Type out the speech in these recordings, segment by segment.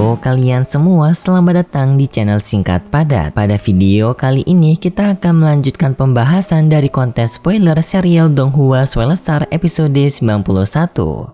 Halo kalian semua, selamat datang di channel Singkat Padat. Pada video kali ini kita akan melanjutkan pembahasan dari konten spoiler serial Donghua Swelestar episode 91.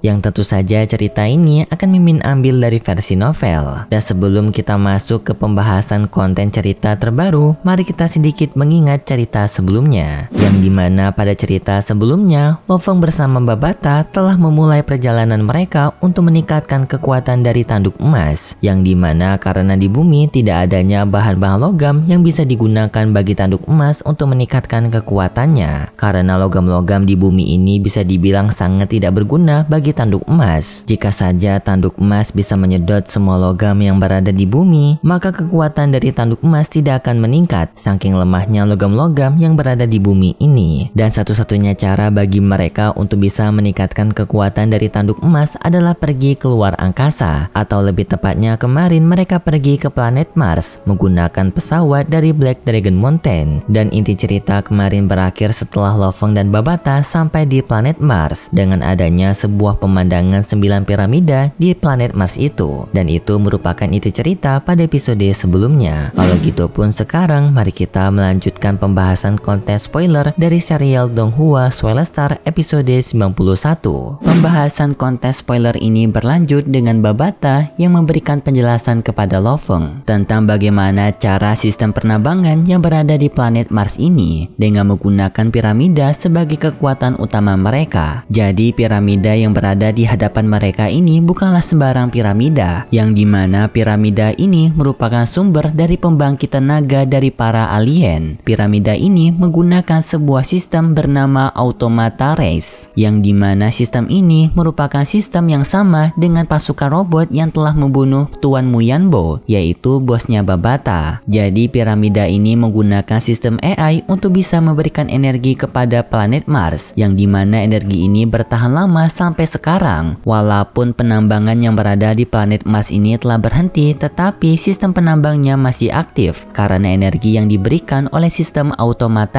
Yang tentu saja cerita ini akan mimin ambil dari versi novel. Dan sebelum kita masuk ke pembahasan konten cerita terbaru, mari kita sedikit mengingat cerita sebelumnya. Yang dimana pada cerita sebelumnya, Lofeng bersama Babata telah memulai perjalanan mereka untuk meningkatkan kekuatan dari tanduk emas yang dimana karena di bumi tidak adanya bahan-bahan logam yang bisa digunakan bagi tanduk emas untuk meningkatkan kekuatannya. Karena logam-logam di bumi ini bisa dibilang sangat tidak berguna bagi tanduk emas. Jika saja tanduk emas bisa menyedot semua logam yang berada di bumi, maka kekuatan dari tanduk emas tidak akan meningkat saking lemahnya logam-logam yang berada di bumi ini. Dan satu-satunya cara bagi mereka untuk bisa meningkatkan kekuatan dari tanduk emas adalah pergi keluar angkasa atau lebih tepatnya kemarin mereka pergi ke planet Mars menggunakan pesawat dari Black Dragon Mountain. Dan inti cerita kemarin berakhir setelah Loveng dan Babata sampai di planet Mars dengan adanya sebuah pemandangan 9 piramida di planet Mars itu. Dan itu merupakan inti cerita pada episode sebelumnya. Kalau gitu pun sekarang mari kita melanjutkan pembahasan konten spoiler dari serial Donghua Swell Star episode 91. Pembahasan konten spoiler ini berlanjut dengan Babata yang memberikan memberikan penjelasan kepada Lofeng tentang bagaimana cara sistem penerbangan yang berada di planet Mars ini dengan menggunakan piramida sebagai kekuatan utama mereka. Jadi piramida yang berada di hadapan mereka ini bukanlah sembarang piramida, yang dimana piramida ini merupakan sumber dari pembangkit tenaga dari para alien. Piramida ini menggunakan sebuah sistem bernama Automata Race, yang dimana sistem ini merupakan sistem yang sama dengan pasukan robot yang telah membunuh Tuan Muyanbo, yaitu bosnya Babata. Jadi piramida ini menggunakan sistem AI untuk bisa memberikan energi kepada planet Mars, yang dimana energi ini bertahan lama sampai sekarang. Walaupun penambangan yang berada di planet Mars ini telah berhenti, tetapi sistem penambangnya masih aktif karena energi yang diberikan oleh sistem automata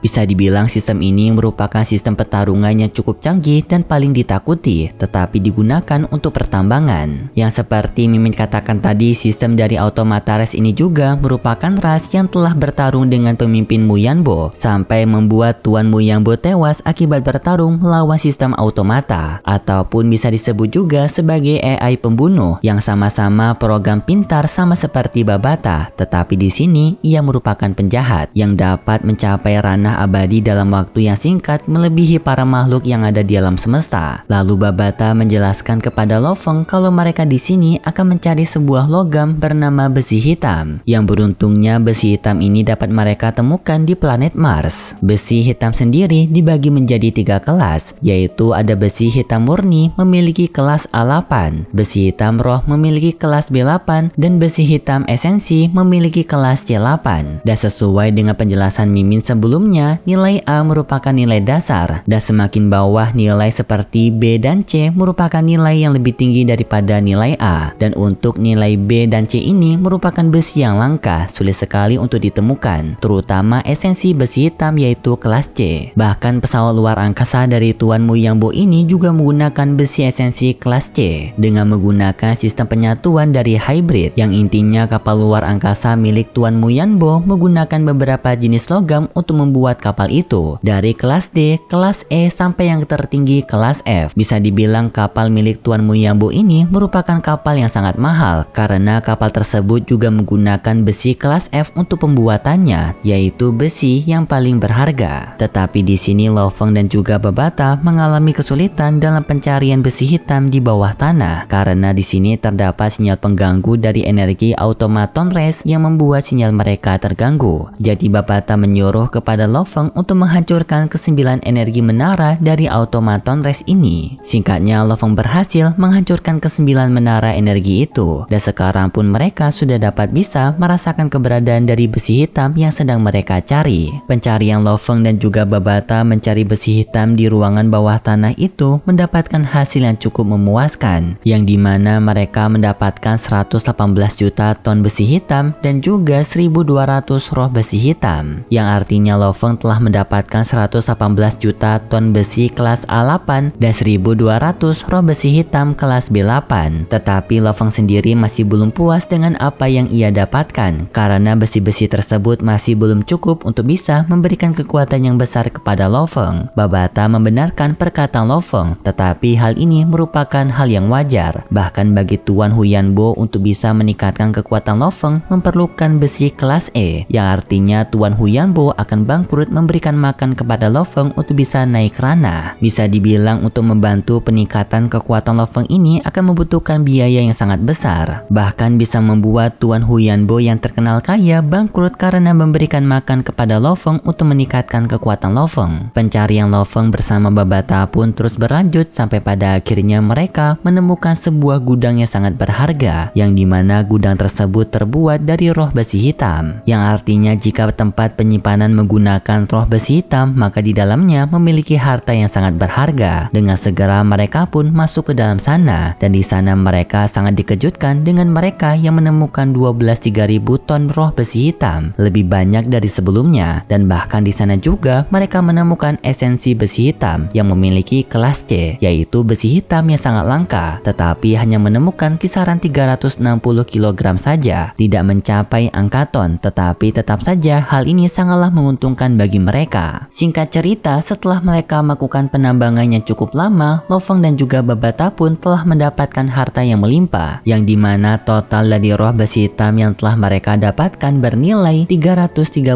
Bisa dibilang sistem ini merupakan sistem pertarungan yang cukup canggih dan paling ditakuti, tetapi digunakan untuk pertambangan. Yang seperti Mimin katakan tadi, sistem dari automata res ini juga merupakan ras yang telah bertarung dengan pemimpin Muyanbo sampai membuat Tuan Muyanbo tewas akibat bertarung melawan sistem automata ataupun bisa disebut juga sebagai AI pembunuh yang sama-sama program pintar sama seperti Babata tetapi di sini ia merupakan penjahat yang dapat mencapai ranah abadi dalam waktu yang singkat melebihi para makhluk yang ada di alam semesta. Lalu Babata menjelaskan kepada Lofeng kalau mereka di sini akan akan mencari sebuah logam bernama besi hitam, yang beruntungnya besi hitam ini dapat mereka temukan di planet Mars. Besi hitam sendiri dibagi menjadi tiga kelas, yaitu ada besi hitam murni memiliki kelas A8, besi hitam roh memiliki kelas B8, dan besi hitam esensi memiliki kelas C8. Dan sesuai dengan penjelasan Mimin sebelumnya, nilai A merupakan nilai dasar, dan semakin bawah nilai seperti B dan C merupakan nilai yang lebih tinggi daripada nilai A. Dan untuk nilai B dan C ini merupakan besi yang langka, sulit sekali untuk ditemukan, terutama esensi besi hitam yaitu kelas C. Bahkan pesawat luar angkasa dari Tuan Mu Yang ini juga menggunakan besi esensi kelas C dengan menggunakan sistem penyatuan dari hybrid yang intinya kapal luar angkasa milik Tuan Mu Yang menggunakan beberapa jenis logam untuk membuat kapal itu dari kelas D, kelas E sampai yang tertinggi kelas F. Bisa dibilang kapal milik Tuan Mu Yang ini merupakan kapal yang sangat sangat mahal karena kapal tersebut juga menggunakan besi kelas F untuk pembuatannya, yaitu besi yang paling berharga. Tetapi di sini Lofeng dan juga Babata mengalami kesulitan dalam pencarian besi hitam di bawah tanah karena di sini terdapat sinyal pengganggu dari energi automaton race yang membuat sinyal mereka terganggu. Jadi Babata menyuruh kepada Lofeng untuk menghancurkan kesembilan energi menara dari automaton race ini. Singkatnya Lofeng berhasil menghancurkan kesembilan menara energi itu. Dan sekarang pun mereka sudah dapat bisa merasakan keberadaan dari besi hitam yang sedang mereka cari. Pencarian Lofeng dan juga Babata mencari besi hitam di ruangan bawah tanah itu mendapatkan hasil yang cukup memuaskan, yang dimana mereka mendapatkan 118 juta ton besi hitam dan juga 1200 roh besi hitam, yang artinya Lofeng telah mendapatkan 118 juta ton besi kelas A8 dan 1200 roh besi hitam kelas B8. Tetapi Loveng Feng sendiri masih belum puas dengan apa yang ia dapatkan karena besi-besi tersebut masih belum cukup untuk bisa memberikan kekuatan yang besar kepada Lofeng. Babata membenarkan perkataan Lofeng, tetapi hal ini merupakan hal yang wajar. Bahkan bagi Tuan Huyanbo untuk bisa meningkatkan kekuatan Lofeng memerlukan besi kelas E, yang artinya Tuan Huyanbo akan bangkrut memberikan makan kepada Lofeng untuk bisa naik ranah. Bisa dibilang untuk membantu peningkatan kekuatan Lofeng ini akan membutuhkan biaya yang sangat sangat besar, bahkan bisa membuat Tuan Huyanbo yang terkenal kaya bangkrut karena memberikan makan kepada Lofeng untuk meningkatkan kekuatan Lofeng. Pencarian Lofeng bersama Babata pun terus berlanjut sampai pada akhirnya mereka menemukan sebuah gudang yang sangat berharga, yang dimana gudang tersebut terbuat dari roh besi hitam, yang artinya jika tempat penyimpanan menggunakan roh besi hitam, maka di dalamnya memiliki harta yang sangat berharga. Dengan segera mereka pun masuk ke dalam sana, dan di sana mereka sangat dikejutkan dengan mereka yang menemukan 12.000 ton roh besi hitam, lebih banyak dari sebelumnya, dan bahkan di sana juga mereka menemukan esensi besi hitam yang memiliki kelas C, yaitu besi hitam yang sangat langka, tetapi hanya menemukan kisaran 360 kg saja, tidak mencapai angka ton, tetapi tetap saja hal ini sangatlah menguntungkan bagi mereka. Singkat cerita, setelah mereka melakukan penambangan yang cukup lama, Lofeng dan juga Babata pun telah mendapatkan harta yang melimpah yang dimana total dari roh besi hitam yang telah mereka dapatkan bernilai 336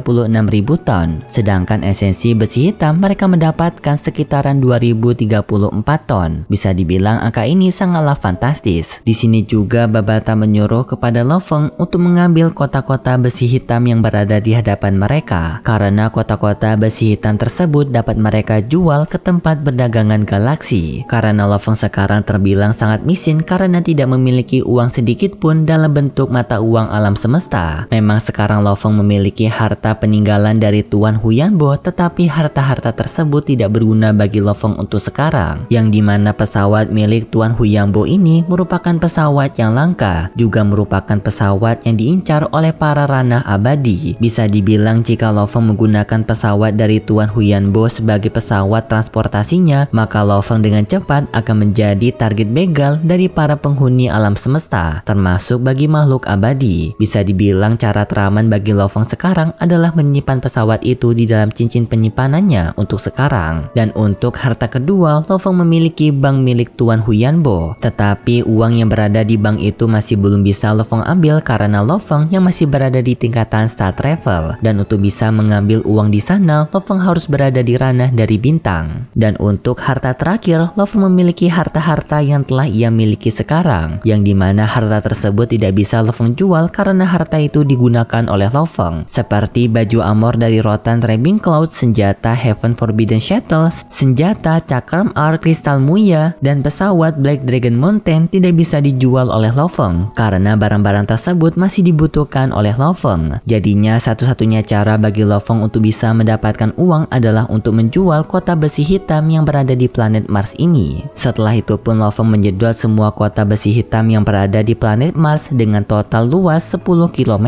ribu ton sedangkan esensi besi hitam mereka mendapatkan sekitaran 2034 ton bisa dibilang angka ini sangatlah fantastis di sini juga Babata menyuruh kepada Lofeng untuk mengambil kota-kota besi hitam yang berada di hadapan mereka karena kota-kota besi hitam tersebut dapat mereka jual ke tempat perdagangan galaksi karena Lofeng sekarang terbilang sangat miskin karena tidak memiliki memiliki uang sedikit pun dalam bentuk mata uang alam semesta. Memang sekarang Lofeng memiliki harta peninggalan dari Tuan Huyanbo tetapi harta-harta tersebut tidak berguna bagi Lofeng untuk sekarang. Yang dimana pesawat milik Tuan Huyanbo ini merupakan pesawat yang langka, juga merupakan pesawat yang diincar oleh para ranah abadi. Bisa dibilang jika Lofeng menggunakan pesawat dari Tuan Huyanbo sebagai pesawat transportasinya, maka Lofeng dengan cepat akan menjadi target begal dari para penghuni alam alam semesta, termasuk bagi makhluk abadi. Bisa dibilang cara teraman bagi Lofeng sekarang adalah menyimpan pesawat itu di dalam cincin penyimpanannya untuk sekarang. Dan untuk harta kedua, Lofeng memiliki bank milik Tuan Huyanbo. Tetapi uang yang berada di bank itu masih belum bisa Lofeng ambil karena Lofeng yang masih berada di tingkatan Star Travel. Dan untuk bisa mengambil uang di sana, Lofeng harus berada di ranah dari bintang. Dan untuk harta terakhir, Lofeng memiliki harta-harta yang telah ia miliki sekarang yang yang dimana harta tersebut tidak bisa Lofeng jual karena harta itu digunakan oleh Lofeng, seperti baju amor dari rotan Trembling Cloud, senjata Heaven Forbidden Shuttle, senjata Cakram R Crystal Muya, dan pesawat Black Dragon Mountain tidak bisa dijual oleh Lofeng karena barang-barang tersebut masih dibutuhkan oleh Lofeng. Jadinya satu-satunya cara bagi Lofeng untuk bisa mendapatkan uang adalah untuk menjual kota besi hitam yang berada di planet Mars ini. Setelah itu pun Lofeng menjedot semua kota besi hitam yang berada di planet Mars dengan total luas 10 km.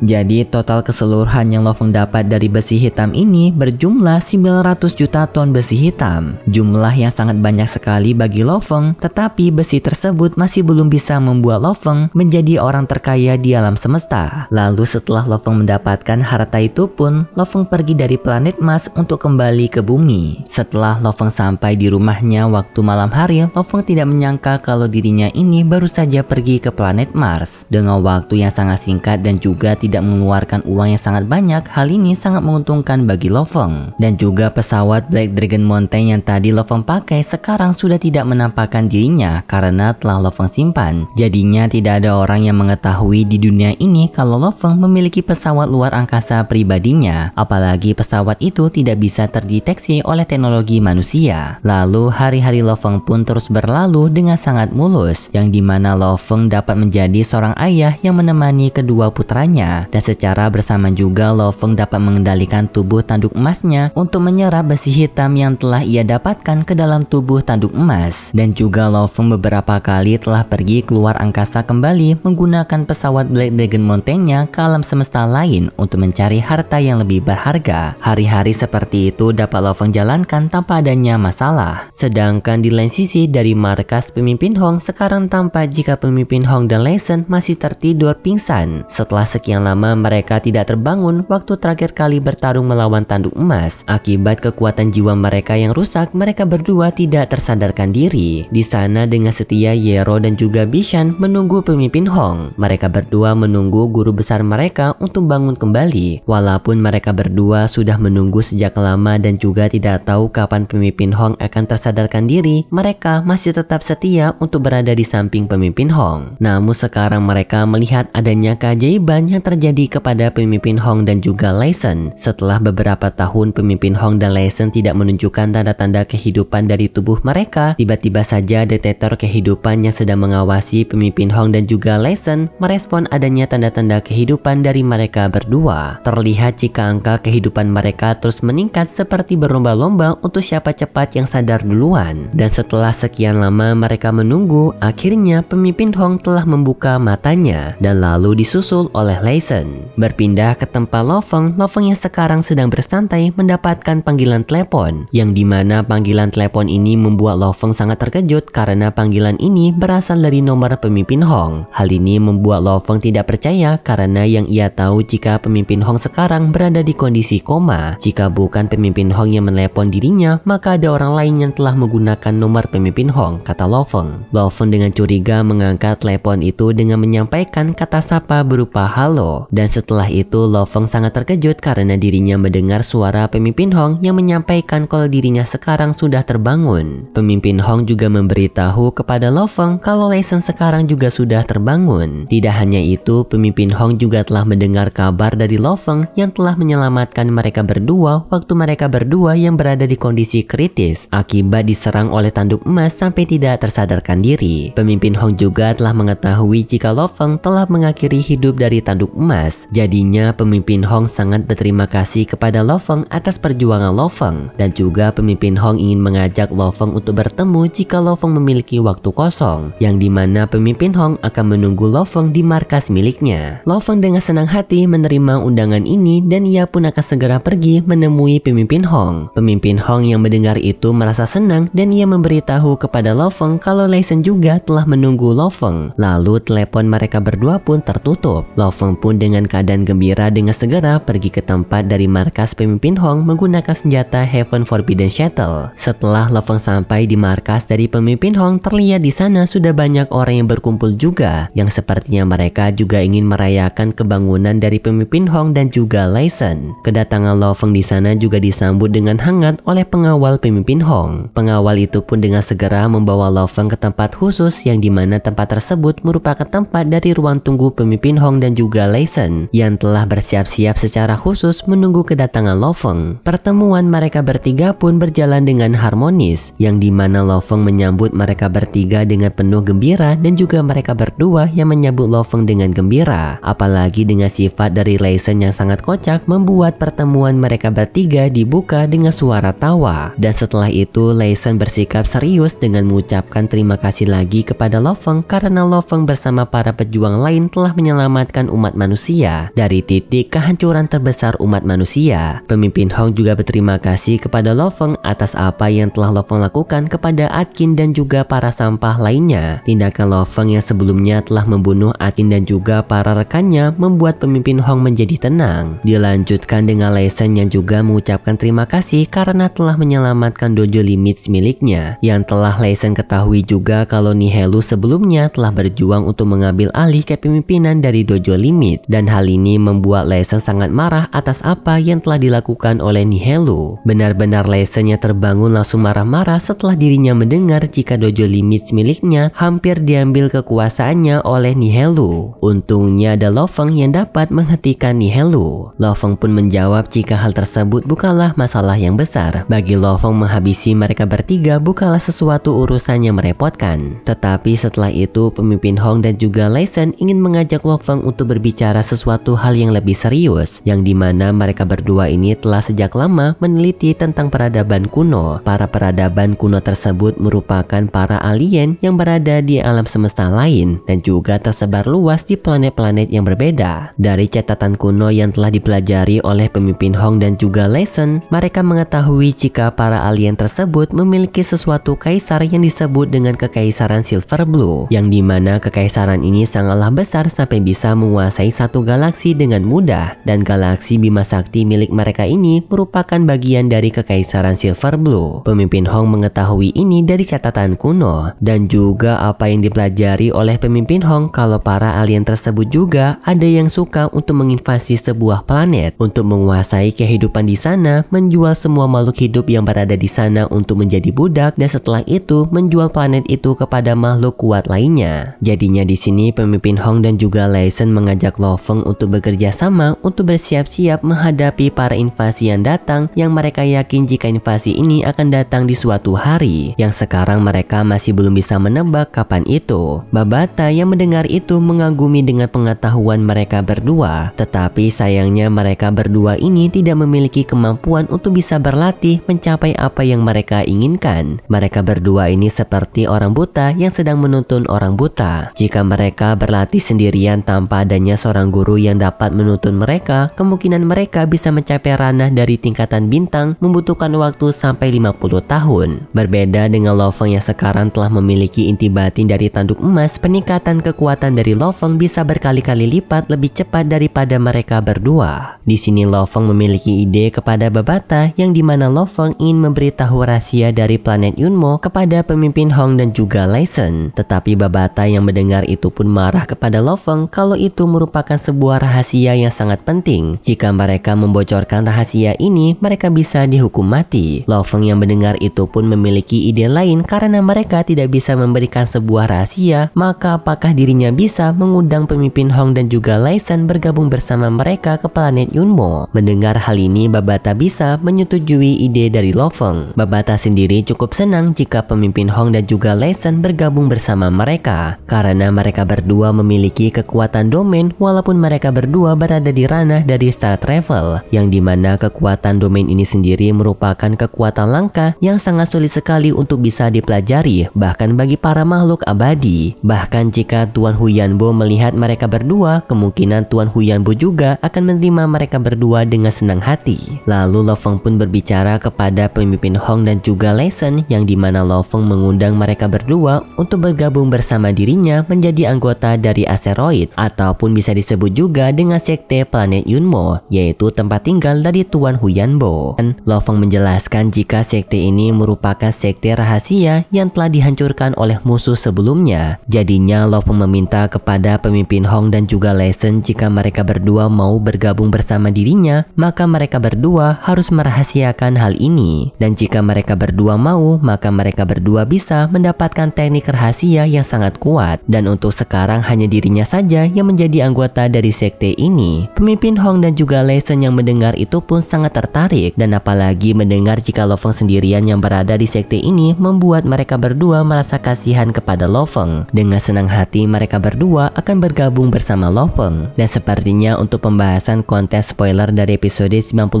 Jadi total keseluruhan yang Lofeng dapat dari besi hitam ini berjumlah 900 juta ton besi hitam. Jumlah yang sangat banyak sekali bagi Lofeng, tetapi besi tersebut masih belum bisa membuat Lofeng menjadi orang terkaya di alam semesta. Lalu setelah Lofeng mendapatkan harta itu pun, Lofeng pergi dari planet Mars untuk kembali ke bumi. Setelah Lofeng sampai di rumahnya waktu malam hari, Lofeng tidak menyangka kalau dirinya ini baru baru saja pergi ke planet Mars. Dengan waktu yang sangat singkat dan juga tidak mengeluarkan uang yang sangat banyak, hal ini sangat menguntungkan bagi Loveng. Dan juga pesawat Black Dragon Mountain yang tadi Loveng pakai sekarang sudah tidak menampakkan dirinya karena telah Loveng simpan. Jadinya tidak ada orang yang mengetahui di dunia ini kalau Loveng memiliki pesawat luar angkasa pribadinya. Apalagi pesawat itu tidak bisa terdeteksi oleh teknologi manusia. Lalu hari-hari Loveng pun terus berlalu dengan sangat mulus yang dimana Bagaimana Lo Feng dapat menjadi seorang ayah yang menemani kedua putranya dan secara bersama juga Lo Feng dapat mengendalikan tubuh tanduk emasnya untuk menyerap besi hitam yang telah ia dapatkan ke dalam tubuh tanduk emas dan juga Lo Feng beberapa kali telah pergi keluar angkasa kembali menggunakan pesawat Black Dragon Mountainnya ke alam semesta lain untuk mencari harta yang lebih berharga. Hari-hari seperti itu dapat Lo Feng jalankan tanpa adanya masalah. Sedangkan di lain sisi dari markas pemimpin Hong sekarang tampak jika pemimpin Hong dan Lesen masih tertidur pingsan. Setelah sekian lama mereka tidak terbangun waktu terakhir kali bertarung melawan tanduk emas. Akibat kekuatan jiwa mereka yang rusak, mereka berdua tidak tersadarkan diri. Di sana dengan setia Yero dan juga Bishan menunggu pemimpin Hong. Mereka berdua menunggu guru besar mereka untuk bangun kembali. Walaupun mereka berdua sudah menunggu sejak lama dan juga tidak tahu kapan pemimpin Hong akan tersadarkan diri, mereka masih tetap setia untuk berada di samping pemimpin pemimpin Hong. Namun sekarang mereka melihat adanya keajaiban yang terjadi kepada pemimpin Hong dan juga Lyson. Setelah beberapa tahun pemimpin Hong dan Lyson tidak menunjukkan tanda-tanda kehidupan dari tubuh mereka, tiba-tiba saja detektor kehidupan yang sedang mengawasi pemimpin Hong dan juga Lyson merespon adanya tanda-tanda kehidupan dari mereka berdua. Terlihat jika angka kehidupan mereka terus meningkat seperti berlomba-lomba untuk siapa cepat yang sadar duluan. Dan setelah sekian lama mereka menunggu, akhirnya pemimpin Hong telah membuka matanya dan lalu disusul oleh Leisen. Berpindah ke tempat Lofeng, Lofeng yang sekarang sedang bersantai mendapatkan panggilan telepon, yang dimana panggilan telepon ini membuat Lofeng sangat terkejut karena panggilan ini berasal dari nomor pemimpin Hong. Hal ini membuat Lofeng tidak percaya karena yang ia tahu jika pemimpin Hong sekarang berada di kondisi koma. Jika bukan pemimpin Hong yang menelepon dirinya, maka ada orang lain yang telah menggunakan nomor pemimpin Hong, kata Lofeng. Lofeng dengan curiga mengangkat telepon itu dengan menyampaikan kata sapa berupa halo. Dan setelah itu Lo Feng sangat terkejut karena dirinya mendengar suara pemimpin Hong yang menyampaikan kalau dirinya sekarang sudah terbangun. Pemimpin Hong juga memberitahu kepada Lo Feng kalau Leisen sekarang juga sudah terbangun. Tidak hanya itu, pemimpin Hong juga telah mendengar kabar dari Lo Feng yang telah menyelamatkan mereka berdua waktu mereka berdua yang berada di kondisi kritis akibat diserang oleh tanduk emas sampai tidak tersadarkan diri. Pemimpin Hong Hong juga telah mengetahui jika Lo Feng telah mengakhiri hidup dari tanduk emas. Jadinya pemimpin Hong sangat berterima kasih kepada Lo Feng atas perjuangan Lo Feng dan juga pemimpin Hong ingin mengajak Lo Feng untuk bertemu jika Lo Feng memiliki waktu kosong yang dimana pemimpin Hong akan menunggu Lo Feng di markas miliknya. Lo Feng dengan senang hati menerima undangan ini dan ia pun akan segera pergi menemui pemimpin Hong. Pemimpin Hong yang mendengar itu merasa senang dan ia memberitahu kepada Lo Feng kalau Leisen juga telah menunggu menunggu Lofeng. Lalu telepon mereka berdua pun tertutup. Loveng pun dengan keadaan gembira dengan segera pergi ke tempat dari markas pemimpin Hong menggunakan senjata Heaven Forbidden Shuttle. Setelah Loveng sampai di markas dari pemimpin Hong terlihat di sana sudah banyak orang yang berkumpul juga yang sepertinya mereka juga ingin merayakan kebangunan dari pemimpin Hong dan juga Lyson. Kedatangan Loveng di sana juga disambut dengan hangat oleh pengawal pemimpin Hong. Pengawal itu pun dengan segera membawa Loveng ke tempat khusus yang dimana mana tempat tersebut merupakan tempat dari ruang tunggu pemimpin Hong dan juga Leisen yang telah bersiap-siap secara khusus menunggu kedatangan Lofeng. Pertemuan mereka bertiga pun berjalan dengan harmonis, yang dimana Lofeng menyambut mereka bertiga dengan penuh gembira dan juga mereka berdua yang menyambut Lofeng dengan gembira. Apalagi dengan sifat dari Leisen yang sangat kocak membuat pertemuan mereka bertiga dibuka dengan suara tawa. Dan setelah itu Leisen bersikap serius dengan mengucapkan terima kasih lagi kepada Lofeng karena Lofeng bersama para pejuang lain telah menyelamatkan umat manusia dari titik kehancuran terbesar umat manusia. Pemimpin Hong juga berterima kasih kepada Lofeng atas apa yang telah Lofeng lakukan kepada Atkin dan juga para sampah lainnya. Tindakan Lofeng yang sebelumnya telah membunuh Atkin dan juga para rekannya membuat pemimpin Hong menjadi tenang. Dilanjutkan dengan Lesen yang juga mengucapkan terima kasih karena telah menyelamatkan dojo limits miliknya yang telah Lesen ketahui juga kalau Nihelu sebelumnya telah berjuang untuk mengambil alih kepemimpinan dari Dojo Limit dan hal ini membuat Lesen sangat marah atas apa yang telah dilakukan oleh Nihelu. Benar-benar Lesennya terbangun langsung marah-marah setelah dirinya mendengar jika Dojo Limit miliknya hampir diambil kekuasaannya oleh Nihelu. Untungnya ada Lofeng yang dapat menghentikan Nihelu. Lofeng pun menjawab jika hal tersebut bukanlah masalah yang besar. Bagi Lofeng menghabisi mereka bertiga bukanlah sesuatu urusan yang merepotkan. Tetapi setelah itu, pemimpin Hong dan juga Leisen ingin mengajak Lo Feng untuk berbicara sesuatu hal yang lebih serius, yang dimana mereka berdua ini telah sejak lama meneliti tentang peradaban kuno. Para peradaban kuno tersebut merupakan para alien yang berada di alam semesta lain dan juga tersebar luas di planet-planet yang berbeda. Dari catatan kuno yang telah dipelajari oleh pemimpin Hong dan juga Leisen, mereka mengetahui jika para alien tersebut memiliki sesuatu kaisar yang disebut dengan kekaisaran Silver Blue, yang dimana kekaisaran ini sangatlah besar sampai bisa menguasai satu galaksi dengan mudah, dan galaksi Bima Sakti milik mereka ini merupakan bagian dari kekaisaran Silver Blue. Pemimpin Hong mengetahui ini dari catatan kuno, dan juga apa yang dipelajari oleh pemimpin Hong kalau para alien tersebut juga ada yang suka untuk menginvasi sebuah planet untuk menguasai kehidupan di sana, menjual semua makhluk hidup yang berada di sana untuk menjadi budak, dan setelah itu menjual planet itu kepada makhluk kuat lainnya. Jadinya di sini pemimpin Hong dan juga Leisen mengajak Lo Feng untuk bekerja sama untuk bersiap-siap menghadapi para invasi yang datang yang mereka yakin jika invasi ini akan datang di suatu hari yang sekarang mereka masih belum bisa menebak kapan itu. Babata yang mendengar itu mengagumi dengan pengetahuan mereka berdua tetapi sayangnya mereka berdua ini tidak memiliki kemampuan untuk bisa berlatih mencapai apa yang mereka inginkan. Mereka berdua ini seperti orang buta yang sedang menunggu menuntun orang buta. Jika mereka berlatih sendirian tanpa adanya seorang guru yang dapat menuntun mereka, kemungkinan mereka bisa mencapai ranah dari tingkatan bintang membutuhkan waktu sampai 50 tahun. Berbeda dengan Lofeng yang sekarang telah memiliki inti batin dari tanduk emas, peningkatan kekuatan dari Lofeng bisa berkali-kali lipat lebih cepat daripada mereka berdua. Di sini Lofeng memiliki ide kepada Babata yang dimana Lofeng ingin memberitahu rahasia dari planet Yunmo kepada pemimpin Hong dan juga Lyson. Tetapi Babata yang mendengar itu pun marah kepada Lofeng kalau itu merupakan sebuah rahasia yang sangat penting. Jika mereka membocorkan rahasia ini, mereka bisa dihukum mati. Lofeng yang mendengar itu pun memiliki ide lain karena mereka tidak bisa memberikan sebuah rahasia, maka apakah dirinya bisa mengundang pemimpin Hong dan juga Laisan bergabung bersama mereka ke planet Yunmo? Mendengar hal ini, Babata bisa menyetujui ide dari Lofeng. Babata sendiri cukup senang jika pemimpin Hong dan juga Laisan bergabung bersama sama mereka karena mereka berdua memiliki kekuatan domain walaupun mereka berdua berada di ranah dari Star Travel yang dimana kekuatan domain ini sendiri merupakan kekuatan langka yang sangat sulit sekali untuk bisa dipelajari bahkan bagi para makhluk abadi. Bahkan jika Tuan Huyanbo melihat mereka berdua, kemungkinan Tuan Huyanbo juga akan menerima mereka berdua dengan senang hati. Lalu Lofeng pun berbicara kepada pemimpin Hong dan juga Lesen yang dimana Lofeng mengundang mereka berdua untuk ber bergabung bersama dirinya menjadi anggota dari asteroid ataupun bisa disebut juga dengan sekte planet Yunmo, yaitu tempat tinggal dari Tuan Huyanbo. Lofeng menjelaskan jika sekte ini merupakan sekte rahasia yang telah dihancurkan oleh musuh sebelumnya. Jadinya Lofeng meminta kepada pemimpin Hong dan juga Lesen jika mereka berdua mau bergabung bersama dirinya, maka mereka berdua harus merahasiakan hal ini. Dan jika mereka berdua mau, maka mereka berdua bisa mendapatkan teknik rahasia manusia yang sangat kuat dan untuk sekarang hanya dirinya saja yang menjadi anggota dari sekte ini. Pemimpin Hong dan juga Lesen yang mendengar itu pun sangat tertarik dan apalagi mendengar jika Lofeng sendirian yang berada di sekte ini membuat mereka berdua merasa kasihan kepada Lofeng. Dengan senang hati mereka berdua akan bergabung bersama Lofeng. Dan sepertinya untuk pembahasan kontes spoiler dari episode 91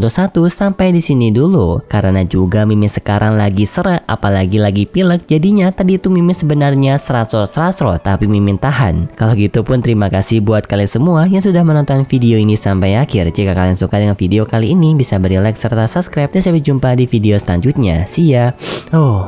sampai di sini dulu karena juga Mimin sekarang lagi serak apalagi lagi pilek jadinya tadi itu Mimin sebenarnya serasro serat tapi mimin tahan. Kalau gitu pun terima kasih buat kalian semua yang sudah menonton video ini sampai akhir. Jika kalian suka dengan video kali ini bisa beri like serta subscribe dan sampai jumpa di video selanjutnya. See ya. Oh.